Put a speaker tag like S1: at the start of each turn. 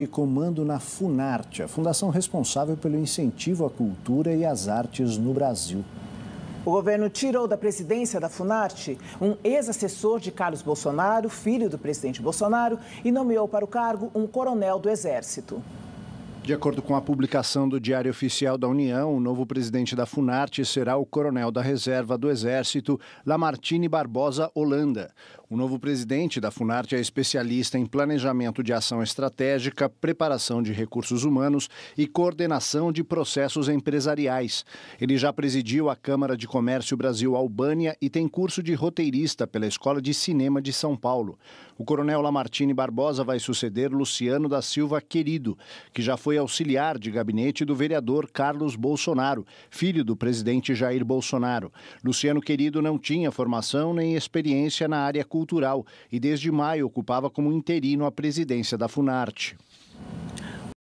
S1: e comando na Funarte, a fundação responsável pelo incentivo à cultura e às artes no Brasil. O governo tirou da presidência da Funarte um ex-assessor
S2: de Carlos Bolsonaro, filho do presidente Bolsonaro, e nomeou para o cargo um coronel do Exército.
S1: De acordo com a publicação do Diário Oficial da União, o novo presidente da Funarte será o coronel da reserva do Exército, Lamartine Barbosa Holanda. O novo presidente da Funarte é especialista em planejamento de ação estratégica, preparação de recursos humanos e coordenação de processos empresariais. Ele já presidiu a Câmara de Comércio Brasil Albânia e tem curso de roteirista pela Escola de Cinema de São Paulo. O coronel Lamartine Barbosa vai suceder Luciano da Silva Querido, que já foi foi auxiliar de gabinete do vereador Carlos Bolsonaro, filho do presidente Jair Bolsonaro. Luciano Querido não tinha formação nem experiência na área cultural e desde maio ocupava como interino a presidência da Funarte.